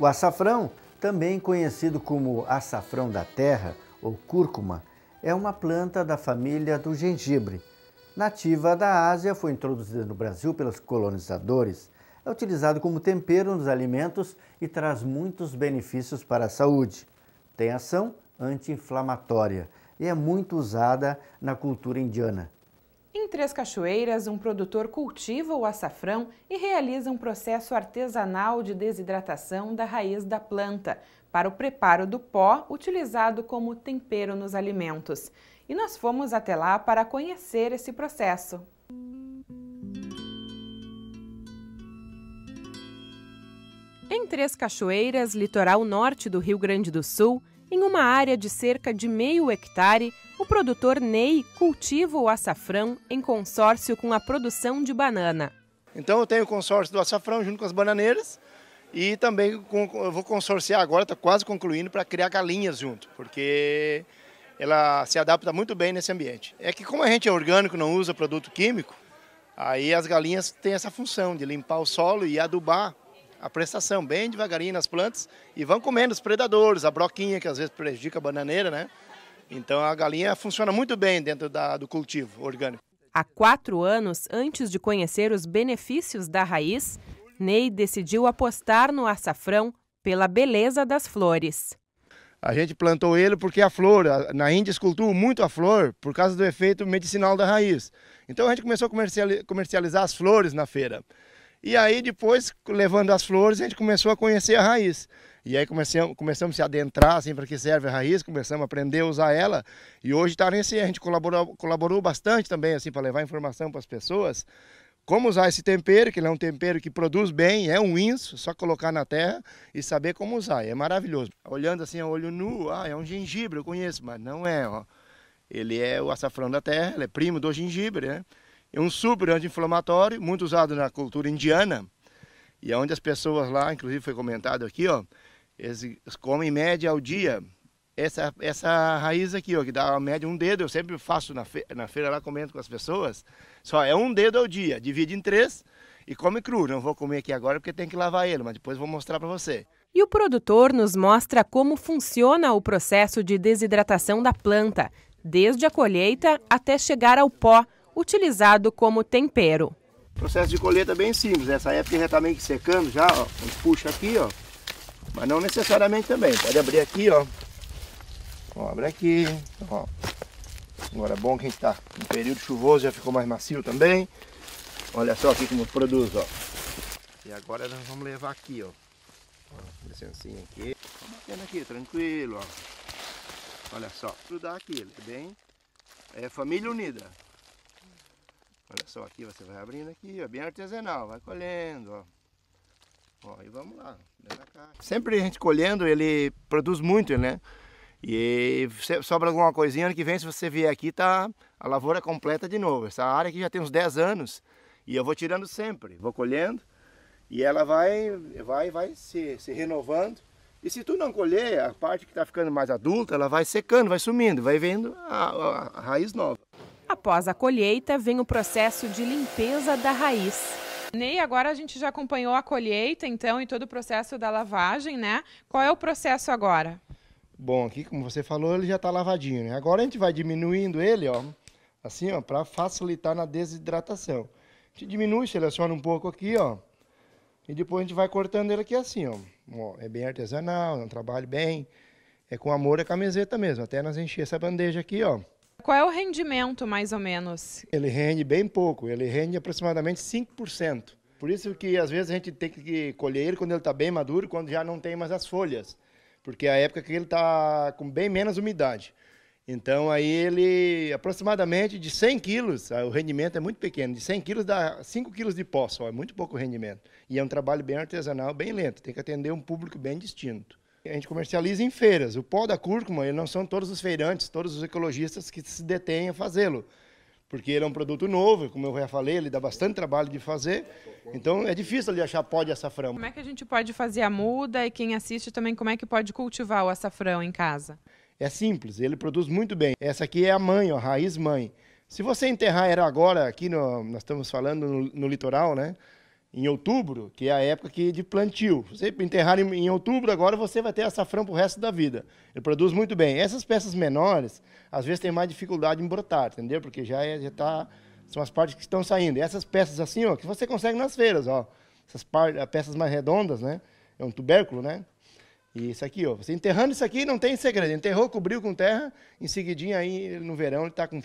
O açafrão, também conhecido como açafrão da terra ou cúrcuma, é uma planta da família do gengibre. Nativa da Ásia, foi introduzida no Brasil pelos colonizadores. É utilizado como tempero nos alimentos e traz muitos benefícios para a saúde. Tem ação anti-inflamatória e é muito usada na cultura indiana. Em Três Cachoeiras, um produtor cultiva o açafrão e realiza um processo artesanal de desidratação da raiz da planta para o preparo do pó utilizado como tempero nos alimentos. E nós fomos até lá para conhecer esse processo. Em Três Cachoeiras, litoral norte do Rio Grande do Sul, em uma área de cerca de meio hectare, o produtor Ney cultiva o açafrão em consórcio com a produção de banana. Então eu tenho o consórcio do açafrão junto com as bananeiras e também eu vou consorciar agora, está quase concluindo, para criar galinhas junto, porque ela se adapta muito bem nesse ambiente. É que como a gente é orgânico, não usa produto químico, aí as galinhas têm essa função de limpar o solo e adubar a prestação bem devagarinho nas plantas e vão comendo os predadores, a broquinha que às vezes prejudica a bananeira, né? Então a galinha funciona muito bem dentro da, do cultivo orgânico. Há quatro anos, antes de conhecer os benefícios da raiz, Ney decidiu apostar no açafrão pela beleza das flores. A gente plantou ele porque a flor, na Índia esculturam muito a flor por causa do efeito medicinal da raiz. Então a gente começou a comercializar as flores na feira. E aí depois, levando as flores, a gente começou a conhecer a raiz. E aí começamos, começamos a se adentrar assim, para que serve a raiz, começamos a aprender a usar ela. E hoje está nesse, a gente colaborou, colaborou bastante também assim para levar informação para as pessoas. Como usar esse tempero, que ele é um tempero que produz bem, é um inso, só colocar na terra e saber como usar, é maravilhoso. Olhando assim a olho nu, ah, é um gengibre, eu conheço, mas não é, ó. Ele é o açafrão da terra, ele é primo do gengibre, né? É um super anti-inflamatório, muito usado na cultura indiana, e é onde as pessoas lá, inclusive foi comentado aqui, ó, eles comem em média ao dia essa, essa raiz aqui, ó, que dá a média um dedo, eu sempre faço na, fe na feira lá, comento com as pessoas, só é um dedo ao dia, divide em três e come cru. Não vou comer aqui agora porque tem que lavar ele, mas depois vou mostrar para você. E o produtor nos mostra como funciona o processo de desidratação da planta, desde a colheita até chegar ao pó, utilizado como tempero. O processo de colheita é bem simples, né? essa época já está meio que secando já, ó. A gente puxa aqui, ó. Mas não necessariamente também. Pode abrir aqui, ó. ó abre aqui, ó. Agora é bom que a gente está em período chuvoso, já ficou mais macio também. Olha só aqui como produz, ó. E agora nós vamos levar aqui, ó. ó licencinha aqui. Tá batendo aqui, tranquilo, ó. Olha só. Estudar aqui, ele é bem... É família unida. Olha só, aqui você vai abrindo aqui, ó, bem artesanal, vai colhendo, ó. Ó, e vamos lá, dentro da caixa. Sempre a gente colhendo, ele produz muito, né? E sobra alguma coisinha, ano que vem, se você vier aqui, tá a lavoura completa de novo. Essa área aqui já tem uns 10 anos e eu vou tirando sempre, vou colhendo e ela vai, vai, vai se, se renovando. E se tu não colher, a parte que está ficando mais adulta, ela vai secando, vai sumindo, vai vendo a, a, a raiz nova. Após a colheita, vem o processo de limpeza da raiz. Ney, agora a gente já acompanhou a colheita, então, e todo o processo da lavagem, né? Qual é o processo agora? Bom, aqui, como você falou, ele já está lavadinho, né? Agora a gente vai diminuindo ele, ó, assim, ó, para facilitar na desidratação. A gente diminui, seleciona um pouco aqui, ó, e depois a gente vai cortando ele aqui assim, ó. ó é bem artesanal, é um trabalho bem... É com amor a camiseta mesmo, até nós encher essa bandeja aqui, ó. Qual é o rendimento, mais ou menos? Ele rende bem pouco, ele rende aproximadamente 5%. Por isso que às vezes a gente tem que colher ele quando ele está bem maduro, quando já não tem mais as folhas. Porque é a época que ele está com bem menos umidade. Então aí ele, aproximadamente de 100 quilos, ah, o rendimento é muito pequeno. De 100 quilos dá 5 quilos de pó só, é muito pouco rendimento. E é um trabalho bem artesanal, bem lento, tem que atender um público bem distinto a gente comercializa em feiras. O pó da cúrcuma, ele não são todos os feirantes, todos os ecologistas que se detêm a fazê-lo. Porque ele é um produto novo, como eu já falei, ele dá bastante trabalho de fazer. Então é difícil ali achar pó de açafrão. Como é que a gente pode fazer a muda e quem assiste também, como é que pode cultivar o açafrão em casa? É simples, ele produz muito bem. Essa aqui é a mãe, a raiz mãe. Se você enterrar ela agora, aqui no, nós estamos falando no, no litoral, né? em outubro, que é a época que de plantio. Você enterrar em, em outubro, agora você vai ter açafrão para o resto da vida. Ele produz muito bem. Essas peças menores, às vezes, tem mais dificuldade em brotar, entendeu? Porque já é, já tá, são as partes que estão saindo. E essas peças assim, ó, que você consegue nas feiras, ó. Essas peças mais redondas, né? É um tubérculo, né? E isso aqui, ó, você enterrando isso aqui não tem segredo. Enterrou, cobriu com terra, em seguidinha aí no verão ele está com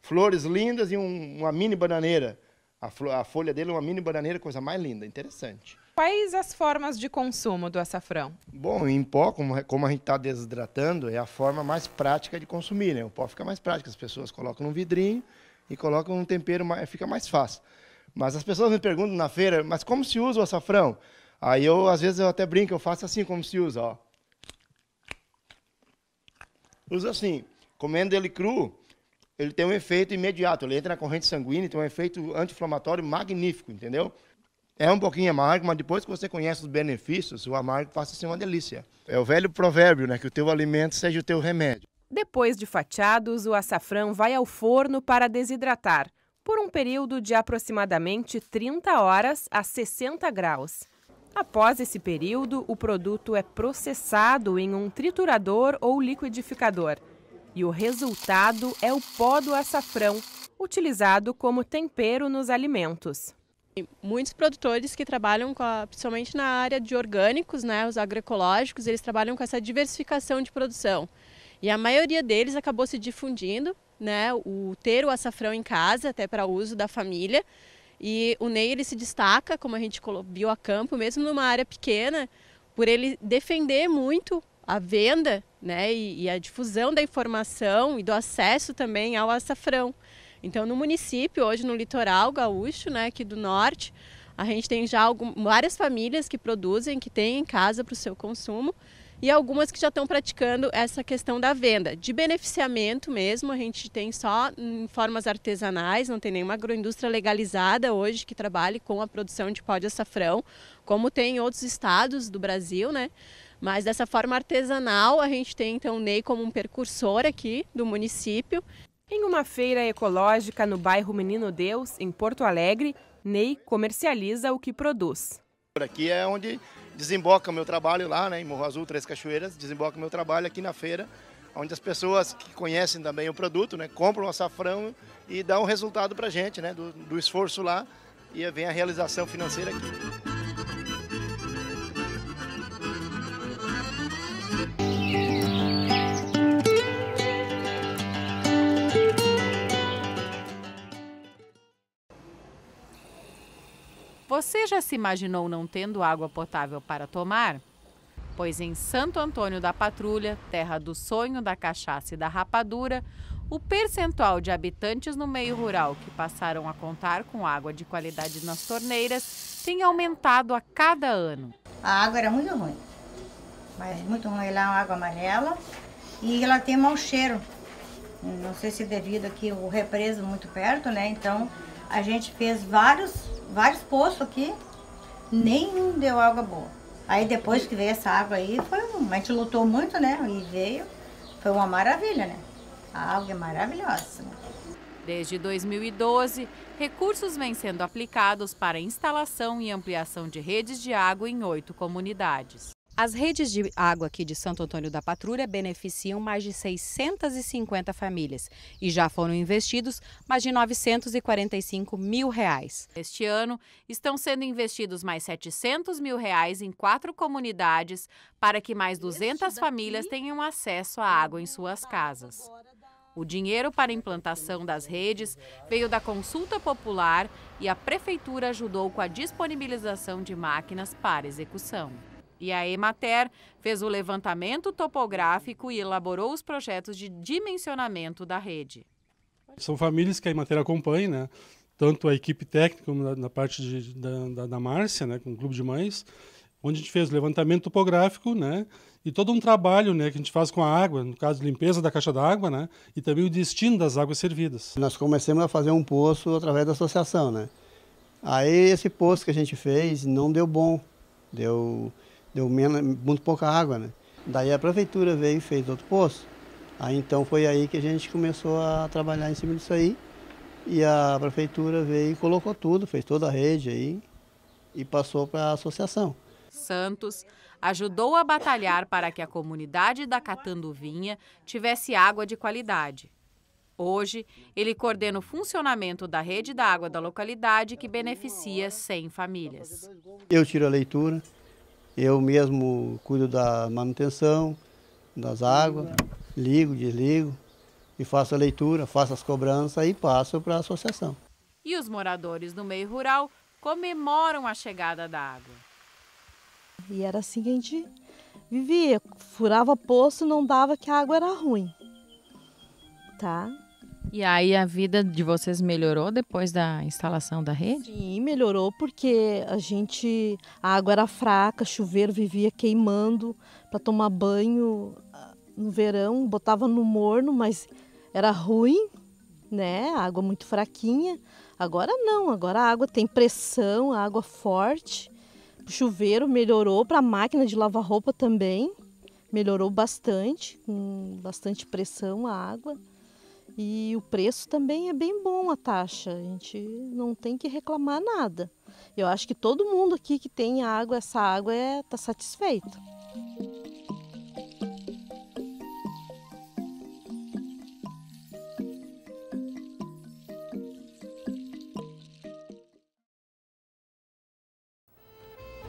flores lindas e um, uma mini bananeira. A, a folha dele é uma mini bananeira, coisa mais linda, interessante. Quais as formas de consumo do açafrão? Bom, em pó, como, como a gente está desidratando, é a forma mais prática de consumir, né? O pó fica mais prático, as pessoas colocam num vidrinho e colocam um tempero, fica mais fácil. Mas as pessoas me perguntam na feira, mas como se usa o açafrão? Aí eu, às vezes, eu até brinco, eu faço assim como se usa, ó. Usa assim, comendo ele cru, ele tem um efeito imediato. Ele entra na corrente sanguínea, tem um efeito anti-inflamatório magnífico, entendeu? É um pouquinho amargo, mas depois que você conhece os benefícios, o amargo passa a ser uma delícia. É o velho provérbio, né? Que o teu alimento seja o teu remédio. Depois de fatiados, o açafrão vai ao forno para desidratar, por um período de aproximadamente 30 horas a 60 graus. Após esse período, o produto é processado em um triturador ou liquidificador e o resultado é o pó do açafrão, utilizado como tempero nos alimentos. Muitos produtores que trabalham a, principalmente na área de orgânicos, né, os agroecológicos, eles trabalham com essa diversificação de produção. E a maioria deles acabou se difundindo, né, o ter o açafrão em casa, até para uso da família. E o Ney ele se destaca, como a gente viu a campo, mesmo numa área pequena, por ele defender muito a venda né? E, e, a difusão da informação e do acesso também ao açafrão. Então, no município, hoje no litoral gaúcho, né, aqui do norte, a gente tem já algumas, várias famílias que produzem, que têm em casa para o seu consumo, e algumas que já estão praticando essa questão da venda. De beneficiamento mesmo, a gente tem só em formas artesanais, não tem nenhuma agroindústria legalizada hoje que trabalhe com a produção de pó de açafrão, como tem em outros estados do Brasil, né? Mas dessa forma artesanal, a gente tem então o Ney como um percursor aqui do município. Em uma feira ecológica no bairro Menino Deus, em Porto Alegre, Ney comercializa o que produz. Por aqui é onde desemboca o meu trabalho lá, né, em Morro Azul, Três Cachoeiras, desemboca o meu trabalho aqui na feira, onde as pessoas que conhecem também o produto, né, compram o açafrão e dão um resultado para a gente, né, do, do esforço lá e vem a realização financeira aqui. Você já se imaginou não tendo água potável para tomar? Pois em Santo Antônio da Patrulha, terra do sonho, da cachaça e da rapadura, o percentual de habitantes no meio rural que passaram a contar com água de qualidade nas torneiras tem aumentado a cada ano. A água era muito ruim, mas muito ruim. Ela é uma água amarela e ela tem mau cheiro. Não sei se é devido aqui o represo muito perto, né? Então a gente fez vários, vários poços aqui, nenhum deu água boa. Aí depois que veio essa água aí, foi um, a gente lutou muito, né? E veio, foi uma maravilha, né? A água é maravilhosa. Né? Desde 2012, recursos vêm sendo aplicados para instalação e ampliação de redes de água em oito comunidades. As redes de água aqui de Santo Antônio da Patrulha beneficiam mais de 650 famílias e já foram investidos mais de 945 mil reais. Este ano estão sendo investidos mais 700 mil reais em quatro comunidades para que mais 200 famílias tenham acesso à água em suas casas. O dinheiro para a implantação das redes veio da consulta popular e a prefeitura ajudou com a disponibilização de máquinas para execução. E a Emater fez o levantamento topográfico e elaborou os projetos de dimensionamento da rede. São famílias que a Emater acompanha, né? tanto a equipe técnica como na parte de, da, da, da Márcia, né? com o Clube de Mães, onde a gente fez o levantamento topográfico, né? E todo um trabalho, né, que a gente faz com a água, no caso limpeza da caixa d'água, né? E também o destino das águas servidas. Nós começamos a fazer um poço através da associação, né? Aí esse poço que a gente fez não deu bom, deu deu menos, muito pouca água, né? Daí a prefeitura veio e fez outro poço. Aí então foi aí que a gente começou a trabalhar em cima disso aí. E a prefeitura veio e colocou tudo, fez toda a rede aí e passou para a associação. Santos ajudou a batalhar para que a comunidade da Catanduvinha tivesse água de qualidade. Hoje, ele coordena o funcionamento da rede da água da localidade que beneficia 100 famílias. Eu tiro a leitura, eu mesmo cuido da manutenção das águas, ligo, desligo e faço a leitura, faço as cobranças e passo para a associação. E os moradores do meio rural comemoram a chegada da água. E era assim que a gente vivia, furava poço, não dava que a água era ruim. Tá? E aí a vida de vocês melhorou depois da instalação da rede? Sim, melhorou porque a gente a água era fraca, chuveiro vivia queimando para tomar banho ah, no verão, botava no morno, mas era ruim, né? água muito fraquinha. Agora não, agora a água tem pressão, a água forte. O chuveiro melhorou para a máquina de lavar roupa também. Melhorou bastante, com bastante pressão a água. E o preço também é bem bom a taxa, a gente não tem que reclamar nada. Eu acho que todo mundo aqui que tem água, essa água está é, tá satisfeito.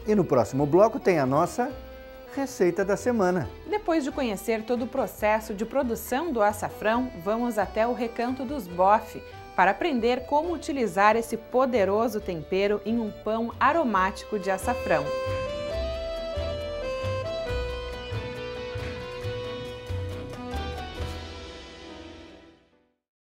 E no próximo bloco tem a nossa Receita da Semana. Depois de conhecer todo o processo de produção do açafrão, vamos até o recanto dos bofe para aprender como utilizar esse poderoso tempero em um pão aromático de açafrão.